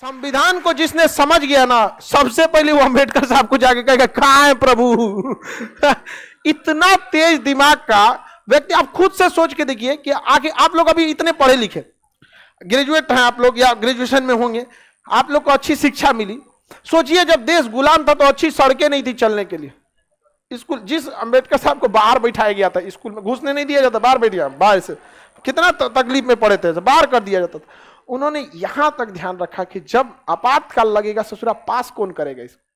संविधान को जिसने समझ गया ना सबसे पहले वो अंबेडकर साहब को जाके कहेगा कहा है प्रभु इतना तेज दिमाग का व्यक्ति आप खुद से सोच के देखिए कि आखिर आप लोग अभी इतने पढ़े लिखे ग्रेजुएट हैं आप लोग या ग्रेजुएशन में होंगे आप लोग को अच्छी शिक्षा मिली सोचिए जब देश गुलाम था तो अच्छी सड़कें नहीं थी चलने के लिए स्कूल जिस अंबेडकर साहब को बाहर बैठाया गया था स्कूल में घुसने नहीं दिया जाता बाहर बैठ गया बाहर से कितना तकलीफ में पड़े थे बाहर कर दिया जाता था उन्होंने यहां तक ध्यान रखा कि जब आपातकाल लगेगा ससुरा पास कौन करेगा इसको